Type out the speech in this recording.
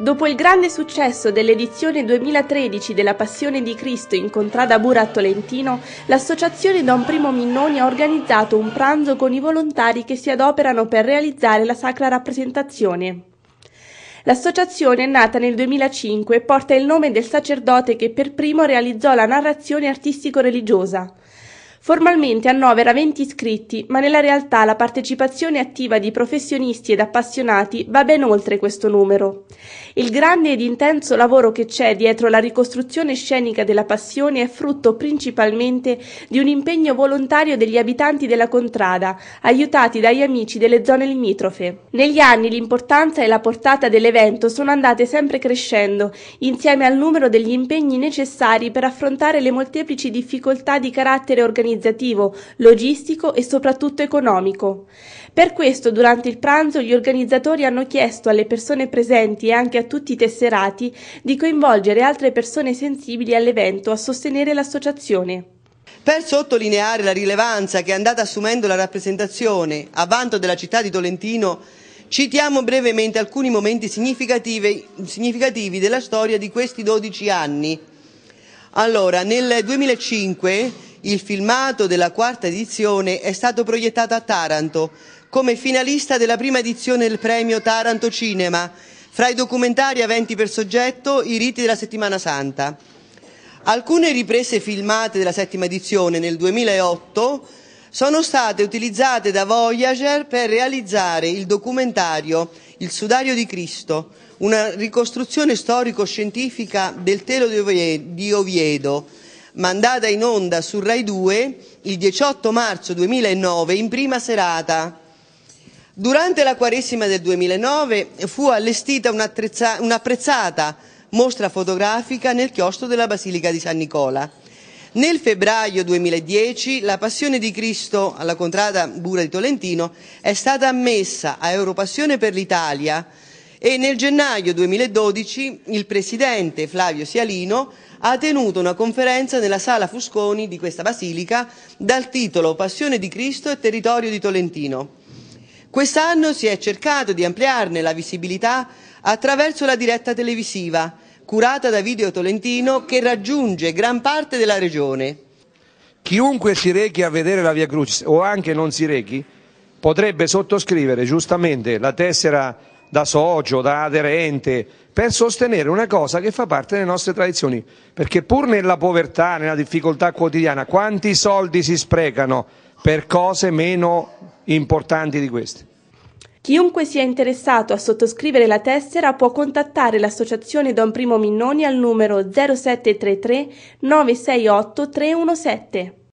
Dopo il grande successo dell'edizione 2013 della Passione di Cristo in contrada Bura a Tolentino, l'associazione Don Primo Minnoni ha organizzato un pranzo con i volontari che si adoperano per realizzare la sacra rappresentazione. L'associazione, è nata nel 2005, e porta il nome del sacerdote che per primo realizzò la narrazione artistico-religiosa. Formalmente annovera 20 iscritti, ma nella realtà la partecipazione attiva di professionisti ed appassionati va ben oltre questo numero. Il grande ed intenso lavoro che c'è dietro la ricostruzione scenica della passione è frutto principalmente di un impegno volontario degli abitanti della contrada, aiutati dagli amici delle zone limitrofe. Negli anni l'importanza e la portata dell'evento sono andate sempre crescendo, insieme al numero degli impegni necessari per affrontare le molteplici difficoltà di carattere organizzativo organizzativo, logistico e soprattutto economico. Per questo durante il pranzo gli organizzatori hanno chiesto alle persone presenti e anche a tutti i tesserati di coinvolgere altre persone sensibili all'evento a sostenere l'associazione. Per sottolineare la rilevanza che è andata assumendo la rappresentazione a vanto della città di Tolentino, citiamo brevemente alcuni momenti significativi, significativi della storia di questi 12 anni. Allora, nel 2005 il filmato della quarta edizione è stato proiettato a Taranto come finalista della prima edizione del premio Taranto Cinema, fra i documentari aventi per soggetto i riti della settimana santa. Alcune riprese filmate della settima edizione nel 2008 sono state utilizzate da Voyager per realizzare il documentario Il sudario di Cristo, una ricostruzione storico-scientifica del telo di Oviedo mandata in onda su Rai 2 il 18 marzo 2009 in prima serata. Durante la Quaresima del 2009 fu allestita un'apprezzata mostra fotografica nel chiostro della Basilica di San Nicola. Nel febbraio 2010 la Passione di Cristo alla contrada Bura di Tolentino è stata ammessa a Europassione per l'Italia e nel gennaio 2012 il presidente Flavio Sialino ha tenuto una conferenza nella sala Fusconi di questa basilica dal titolo Passione di Cristo e territorio di Tolentino. Quest'anno si è cercato di ampliarne la visibilità attraverso la diretta televisiva, curata da Video Tolentino, che raggiunge gran parte della regione. Chiunque si rechi a vedere la Via Crucis o anche non si rechi potrebbe sottoscrivere giustamente la tessera da socio, da aderente, per sostenere una cosa che fa parte delle nostre tradizioni. Perché pur nella povertà, nella difficoltà quotidiana, quanti soldi si sprecano per cose meno importanti di queste? Chiunque sia interessato a sottoscrivere la tessera può contattare l'associazione Don Primo Minnoni al numero 0733 968 317.